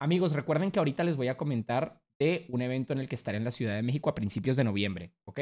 Amigos, recuerden que ahorita les voy a comentar de un evento en el que estaré en la Ciudad de México a principios de noviembre, ¿ok?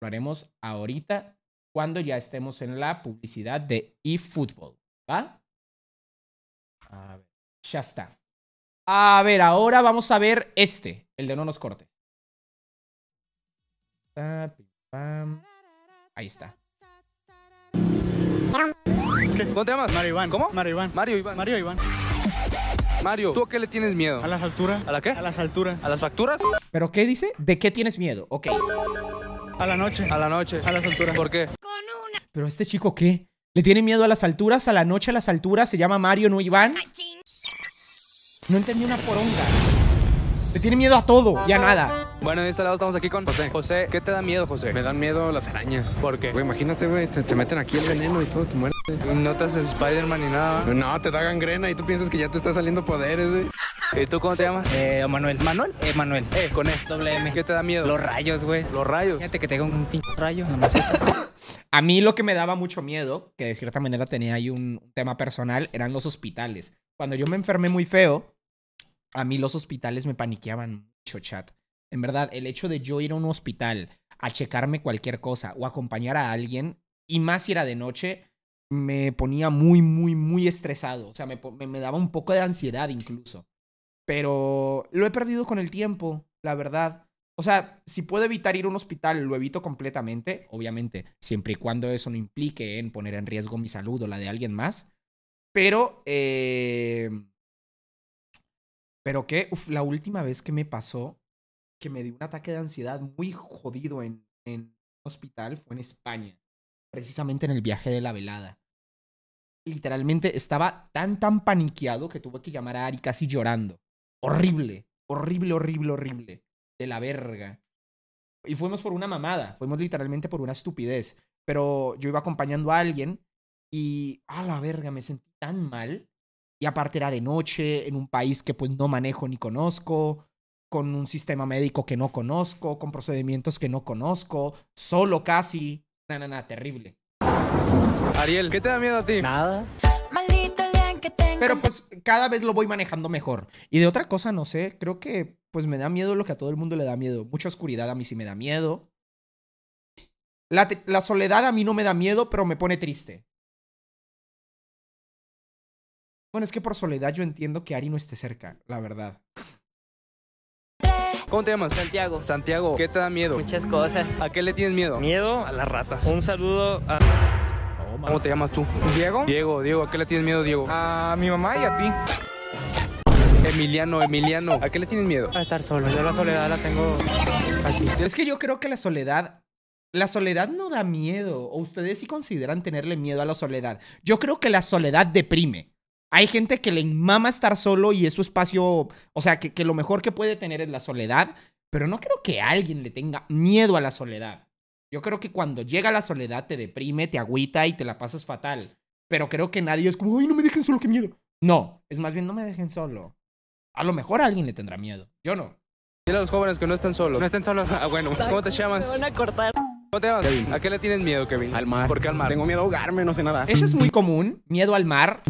Lo haremos ahorita cuando ya estemos en la publicidad de eFootball, ¿va? ya está. A ver, ahora vamos a ver este, el de no nos corte Ahí está. ¿Cómo te llamas? Mario Iván. ¿Cómo? Mario Iván. Mario Iván. Mario Iván. Mario, ¿tú a qué le tienes miedo? A las alturas. ¿A la qué? A las alturas. ¿A las facturas? ¿Pero qué dice? ¿De qué tienes miedo? Ok. A la noche. A la noche. A las alturas. ¿Por qué? Con una. ¿Pero este chico qué? ¿Le tiene miedo a las alturas? ¿A la noche a las alturas? ¿Se llama Mario, no Iván? No entendí una poronga. Le tiene miedo a todo y a nada. Bueno, de este lado estamos aquí con José. José, ¿qué te da miedo, José? Me dan miedo las arañas. ¿Por qué? Güey, imagínate, güey, te, meten aquí el veneno y todo, te mueres. No te haces Spider-Man ni nada. No, te da gangrena y tú piensas que ya te está saliendo poderes, güey. ¿Y tú cómo te llamas? Eh, Manuel. ¿Manuel? Eh, Manuel. Eh, con E. Doble ¿Qué te da miedo? Los rayos, güey. Los rayos. Fíjate que tengo un pinche rayo A mí lo que me daba mucho miedo, que de cierta manera tenía ahí un tema personal, eran los hospitales. Cuando yo me enfermé muy feo, a mí los hospitales me paniqueaban mucho, chat. En verdad, el hecho de yo ir a un hospital a checarme cualquier cosa o acompañar a alguien, y más si era de noche, me ponía muy, muy, muy estresado. O sea, me, daba un poco de ansiedad incluso. Pero lo he perdido con el tiempo, la verdad. O sea, si puedo evitar ir a un hospital, lo evito completamente, obviamente, siempre y cuando eso no implique en poner en riesgo mi salud o la de alguien más. Pero eh, pero que, la última vez que me pasó, que me dio un ataque de ansiedad muy jodido en, en hospital, fue en España, precisamente en el viaje de la velada. Literalmente estaba tan, tan paniqueado que tuve que llamar a Ari casi llorando. Horrible, horrible, horrible, horrible. De la verga. Y fuimos por una mamada, fuimos literalmente por una estupidez. Pero yo iba acompañando a alguien y, a la verga, me sentí tan mal y aparte era de noche, en un país que pues no manejo ni conozco, con un sistema médico que no conozco, con procedimientos que no conozco, solo casi. Na, na, terrible. Ariel, ¿qué te da miedo a ti? Nada. Pero pues cada vez lo voy manejando mejor. Y de otra cosa, no sé, creo que pues me da miedo lo que a todo el mundo le da miedo. Mucha oscuridad a mí sí me da miedo. la soledad a mí no me da miedo, pero me pone triste. Bueno, es que por soledad yo entiendo que Ari no esté cerca, la verdad. ¿Cómo te llamas? Santiago. Santiago, ¿qué te da miedo? Muchas cosas. ¿A qué le tienes miedo? Miedo a las ratas. Un saludo a... ¿Cómo te llamas tú? Diego. Diego, Diego, ¿a qué le tienes miedo, Diego? A mi mamá y a ti. Emiliano, Emiliano, ¿a qué le tienes miedo? A estar solo. Yo la soledad la tengo Es que yo creo que la soledad la soledad no da miedo, o ustedes sí consideran tenerle miedo a la soledad. Yo creo que la soledad deprime. Hay gente que le mama estar solo y es su espacio, o sea, que, lo mejor que puede tener es la soledad, pero no creo que alguien le tenga miedo a la soledad. Yo creo que cuando llega la soledad te deprime, te agüita y te la pasas fatal. Pero creo que nadie es como, ay, no me dejen solo, qué miedo. No, es más bien, no me dejen solo. A lo mejor alguien le tendrá miedo. Yo no. Dile a los jóvenes que no están solos. No están solos. Ah, bueno, ¿cómo te llamas? Me van a cortar te ¿A qué le tienes miedo, Kevin? Al mar. ¿Por qué al mar? Tengo miedo a ahogarme, no sé nada. Eso es muy común, miedo al mar.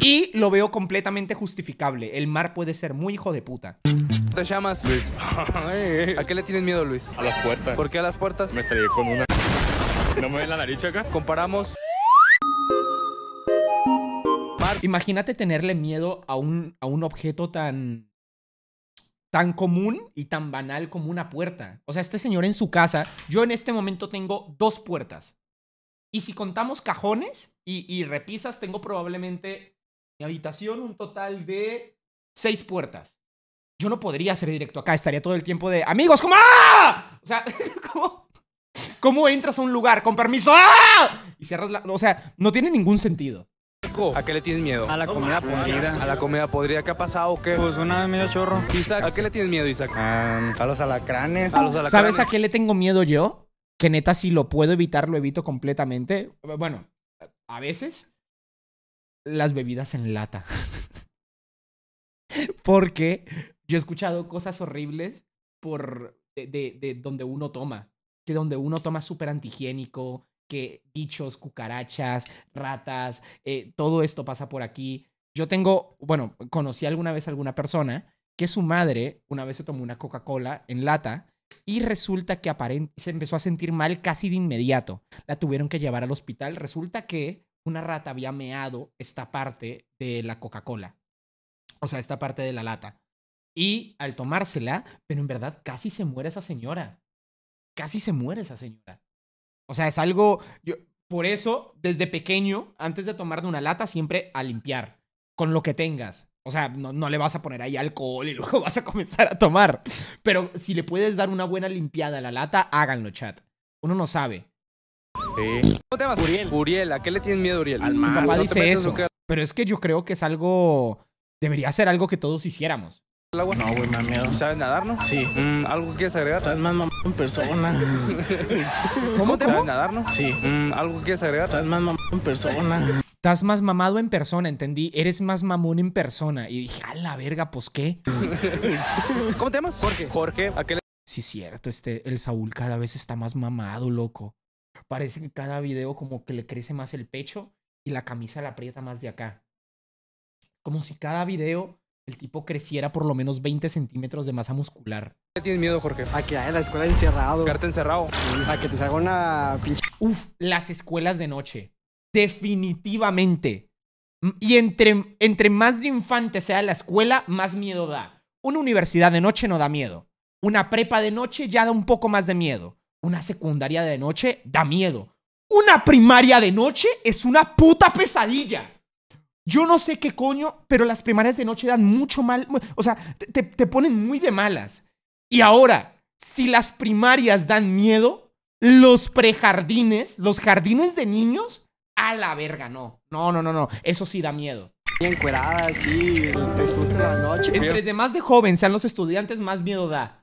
Y lo veo completamente justificable. El mar puede ser muy hijo de puta. te llamas? Luis. ¿A qué le tienes miedo, Luis? A las puertas. ¿Por qué a las puertas? Me estrellé con una. ¿No me ven la nariz acá? Comparamos. Imagínate tenerle miedo a un, a un objeto tan tan común y tan banal como una puerta. O sea, este señor en su casa, yo en este momento tengo dos puertas. Y si contamos cajones y, repisas, tengo probablemente mi habitación un total de seis puertas. Yo no podría ser directo acá, estaría todo el tiempo de amigos, como ¡Ah! O sea, ¿cómo, entras a un lugar con permiso? ¡Ah! Y cierras la. O sea, no tiene ningún sentido. ¿A qué le tienes miedo? A la comida podrida. ¿A la comida podrida qué ha pasado o qué? Pues una vez medio chorro. ¿a qué le tienes miedo, Isaac? a los alacranes. ¿Sabes a qué le tengo miedo yo? Que neta, si lo puedo evitar, lo evito completamente. Bueno, a veces las bebidas en lata. Porque yo he escuchado cosas horribles por de, donde uno toma. Que donde uno toma súper antihigiénico, que bichos, cucarachas, ratas, eh, todo esto pasa por aquí. Yo tengo, bueno, conocí alguna vez a alguna persona que su madre una vez se tomó una Coca-Cola en lata y resulta que se empezó a sentir mal casi de inmediato. La tuvieron que llevar al hospital. Resulta que una rata había meado esta parte de la Coca-Cola, o sea, esta parte de la lata. Y al tomársela, pero en verdad casi se muere esa señora. Casi se muere esa señora. O sea, es algo... Yo, por eso, desde pequeño, antes de tomar de una lata, siempre a limpiar con lo que tengas. O sea, no, le vas a poner ahí alcohol y luego vas a comenzar a tomar. Pero si le puedes dar una buena limpiada a la lata, háganlo, chat. Uno no sabe. Sí. ¿Cómo te vas Uriel. Uriel, ¿a qué le tienes miedo, Uriel? Al mar, papá dice eso. Pero es que yo creo que es algo. Debería ser algo que todos hiciéramos el No, güey, me miedo. sabes nadar, no? Sí. Mm, ¿Algo quieres agregar? Estás más mamado en persona. ¿Cómo te ¿Sabes nadar, no? Sí. Mm, ¿Algo quieres agregar? Estás más mamado en persona. Estás más mamado en persona, entendí. Eres más mamón en persona. Y dije, a la verga, pues qué. ¿Cómo te llamas? Jorge. Jorge, Aquel. Sí, cierto, este, el Saúl cada vez está más mamado, loco. Parece que cada video como que le crece más el pecho y la camisa la aprieta más de acá. Como si cada video el tipo creciera por lo menos 20 centímetros de masa muscular. ¿Qué tienes miedo, Jorge? A que la escuela encerrado. Quedarte encerrado. A que te salga una pinche... Uf, las escuelas de noche. Definitivamente. Y entre, entre más de infante sea la escuela, más miedo da. Una universidad de noche no da miedo. Una prepa de noche ya da un poco más de miedo. Una secundaria de noche da miedo. Una primaria de noche es una puta pesadilla. Yo no sé qué coño, pero las primarias de noche dan mucho mal. O sea, te, ponen muy de malas. Y ahora, si las primarias dan miedo, los prejardines, los jardines de niños, a la verga, no. No, no, no, no. Eso sí da miedo. sí, te la noche. Entre más de joven sean los estudiantes, más miedo da.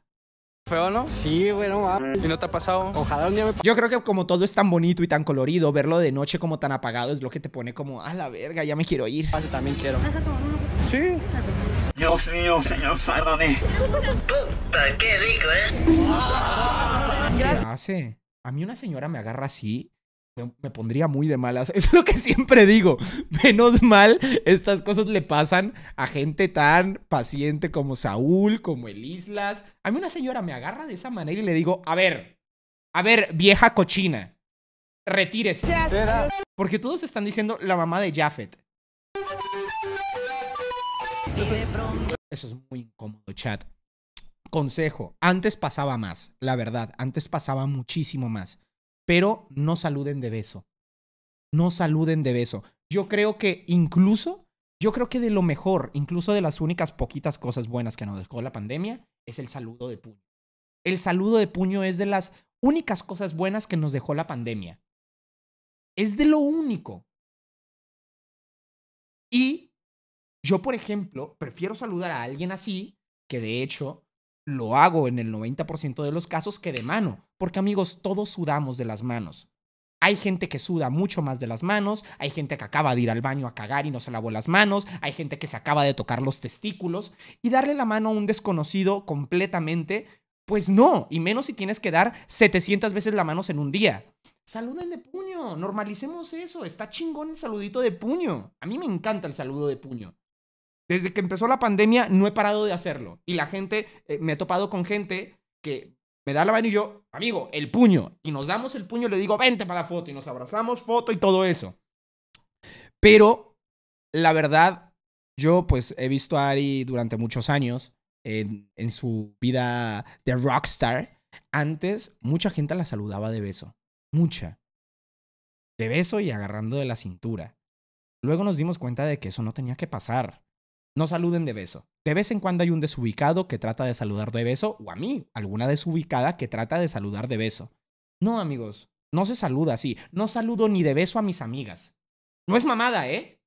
Feo, ¿no? Sí, bueno, va. ¿Y no te ha pasado? Ojalá un día me... Yo creo que como todo es tan bonito y tan colorido, verlo de noche como tan apagado es lo que te pone como, a la verga, ya me quiero ir. Pase, ah, también quiero. Sí. Dios mío, señor Ferrari. Puta, qué rico, ¿eh? ¿Qué hace? A mí una señora me agarra así me, pondría muy de malas. Es lo que siempre digo. Menos mal, estas cosas le pasan a gente tan paciente como Saúl, como el Islas. A mí una señora me agarra de esa manera y le digo, a ver, a ver, vieja cochina, retírese. Porque todos están diciendo la mamá de Jafet Eso es muy incómodo, chat. Consejo, antes pasaba más, la verdad, antes pasaba muchísimo más pero no saluden de beso. No saluden de beso. Yo creo que incluso, yo creo que de lo mejor, incluso de las únicas poquitas cosas buenas que nos dejó la pandemia, es el saludo de puño. El saludo de puño es de las únicas cosas buenas que nos dejó la pandemia. Es de lo único. Y yo, por ejemplo, prefiero saludar a alguien así, que de hecho lo hago en el 90% de los casos, que de mano. Porque amigos, todos sudamos de las manos. Hay gente que suda mucho más de las manos, hay gente que acaba de ir al baño a cagar y no se lavó las manos, hay gente que se acaba de tocar los testículos y darle la mano a un desconocido completamente, pues no, y menos si tienes que dar 700 veces la mano en un día. Saluden de puño, normalicemos eso, está chingón el saludito de puño. A mí me encanta el saludo de puño. Desde que empezó la pandemia no he parado de hacerlo y la gente, eh, me he topado con gente que me da la mano y yo, amigo, el puño. Y nos damos el puño y le digo, vente para la foto. Y nos abrazamos, foto y todo eso. Pero, la verdad, yo pues he visto a Ari durante muchos años en, en su vida de rockstar. Antes, mucha gente la saludaba de beso. Mucha. De beso y agarrando de la cintura. Luego nos dimos cuenta de que eso no tenía que pasar no saluden de beso. De vez en cuando hay un desubicado que trata de saludar de beso, o a mí, alguna desubicada que trata de saludar de beso. No, amigos, no se saluda así. No saludo ni de beso a mis amigas. No es mamada, ¿eh?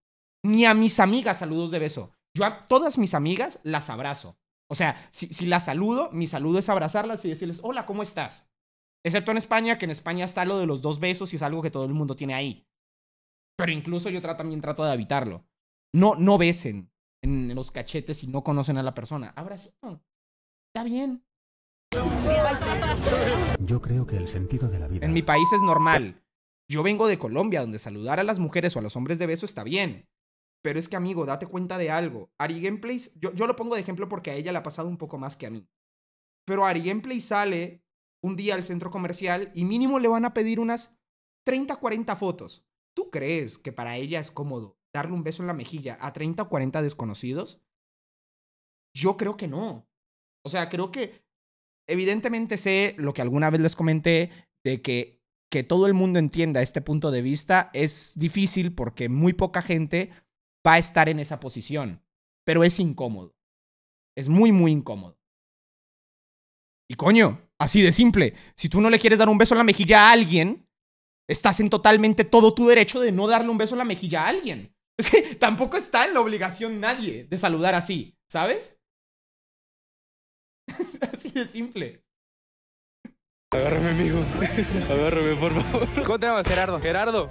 Ni a mis amigas saludos de beso. Yo a todas mis amigas las abrazo. O sea, si, las saludo, mi saludo es abrazarlas y decirles, hola, ¿cómo estás? Excepto en España, que en España está lo de los dos besos y es algo que todo el mundo tiene ahí. Pero incluso yo también trato de evitarlo. No, no besen en los cachetes y no conocen a la persona. Ahora no, Está bien. Yo creo que el sentido de la vida. En mi país es normal. Yo vengo de Colombia, donde saludar a las mujeres o a los hombres de beso está bien. Pero es que, amigo, date cuenta de algo. Ari Gameplay, yo, yo lo pongo de ejemplo porque a ella le ha pasado un poco más que a mí. Pero Ari Gameplay sale un día al centro comercial y mínimo le van a pedir unas 30, 40 fotos. ¿Tú crees que para ella es cómodo darle un beso en la mejilla a 30 o 40 desconocidos? Yo creo que no. O sea, creo que evidentemente sé lo que alguna vez les comenté de que que todo el mundo entienda este punto de vista es difícil porque muy poca gente va a estar en esa posición, pero es incómodo. Es muy, muy incómodo. Y coño, así de simple, si tú no le quieres dar un beso en la mejilla a alguien, estás en totalmente todo tu derecho de no darle un beso en la mejilla a alguien. Es que tampoco está en la obligación nadie de saludar así, ¿sabes? así de simple. Agárrame, amigo. Agárrame, por favor. ¿Cómo te llamas, Gerardo? Gerardo.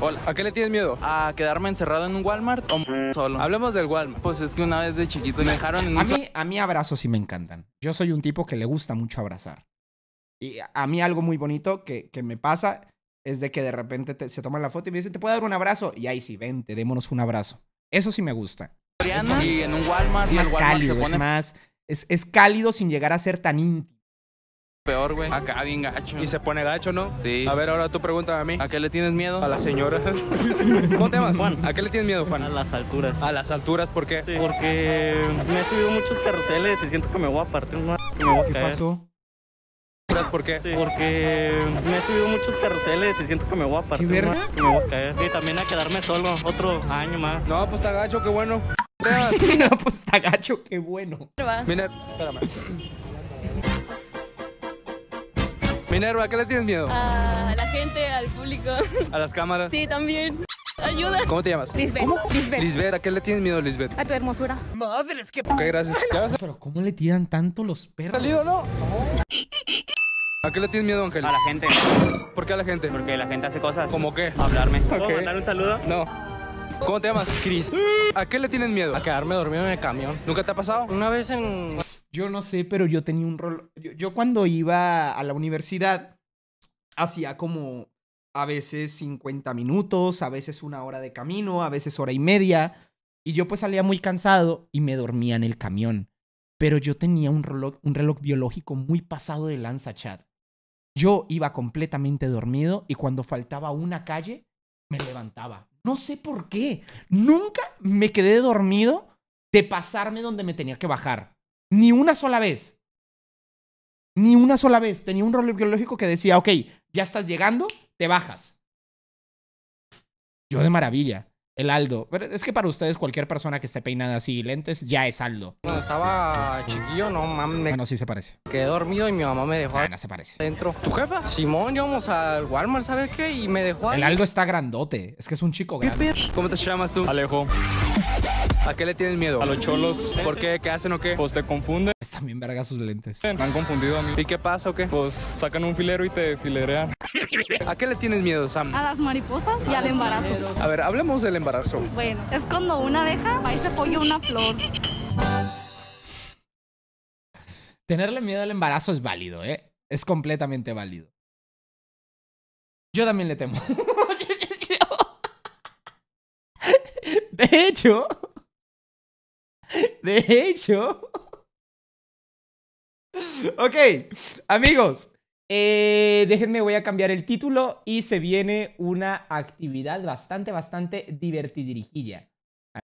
Hola, ¿a qué le tienes miedo? ¿A quedarme encerrado en un Walmart o solo? Hablemos del Walmart. Pues es que una vez de chiquito me dejaron en un... A mí, a mí abrazos sí me encantan. Yo soy un tipo que le gusta mucho abrazar. Y a mí algo muy bonito que, que me pasa es de que de repente se toman la foto y me dicen, ¿te puedo dar un abrazo? Y ahí sí, vente, démonos un abrazo. Eso sí me gusta. Y en un Walmart, es más cálido, es más. Es, cálido sin llegar a ser tan íntimo. Peor, güey. Acá bien gacho. Y se pone gacho, ¿no? Sí. A ver, ahora tú pregunta a mí. ¿A qué le tienes miedo? A las señoras. ¿Cómo te vas? Juan. ¿A qué le tienes miedo, Juan? A las alturas. ¿A las alturas? ¿Por qué? Porque me he subido muchos carruseles y siento que me voy a partir una... ¿Qué pasó? por qué? Porque me he subido muchos carruseles y siento que me voy a partir. Me voy a caer. Y también a quedarme solo otro año más. No, pues está agacho, qué bueno. no, pues está gacho, qué bueno. Mira, espérame. Minerva, ¿qué le tienes miedo? A la gente, al público. ¿A las cámaras? Sí, también. Ayuda. ¿Cómo te llamas? Lisbeth. Lisbeth. Lisbeth, ¿a qué le tienes miedo, Lisbeth? A tu hermosura. Madres, que... Ok, gracias. ¿Qué Pero ¿cómo le tiran tanto los perros? ¿Salido no? ¿A qué le tienes miedo, Ángel? A la gente. ¿Por qué a la gente? Porque la gente hace cosas. ¿Como qué? Hablarme. ¿Puedo mandar un saludo? No. ¿Cómo te llamas? Chris. ¿A qué le tienes miedo? A quedarme dormido en el camión. ¿Nunca te ha pasado? Una vez en... Yo no sé, pero yo tenía un rol... Yo, cuando iba a la universidad, hacía como a veces 50 minutos, a veces una hora de camino, a veces hora y media. Y yo pues salía muy cansado y me dormía en el camión. Pero yo tenía un reloj, un reloj biológico muy pasado de lanza, chat yo iba completamente dormido y cuando faltaba una calle, me levantaba. No sé por qué. Nunca me quedé dormido de pasarme donde me tenía que bajar. Ni una sola vez. Ni una sola vez. Tenía un rol biológico que decía, ok, ya estás llegando, te bajas. Yo de maravilla. El Aldo. es que para ustedes cualquier persona que esté peinada así y lentes ya es Aldo. Cuando estaba chiquillo, no mames. Bueno, sí se parece. Quedé dormido y mi mamá me dejó. Bueno ah, se parece. Dentro. ¿Tu jefa? Simón, íbamos al Walmart, ¿sabes qué? Y me dejó. El Aldo está grandote. Es que es un chico grande. ¿Cómo te llamas tú? Alejo. ¿A qué le tienes miedo? A los cholos. ¿Por qué? ¿Qué hacen o qué? Pues te confunde. Están bien verga sus lentes. Me han confundido a mí. ¿Y qué pasa o qué? Pues sacan un filero y te filerean. ¿A qué le tienes miedo, Sam? A las mariposas y al embarazo. A ver, hablemos del embarazo. Bueno, es cuando una abeja va y se pone una flor. Tenerle miedo al embarazo es válido, ¿eh? Es completamente válido. Yo también le temo. De hecho, de hecho. ok, amigos. Eh, déjenme, voy a cambiar el título y se viene una actividad bastante, bastante divertidirijilla.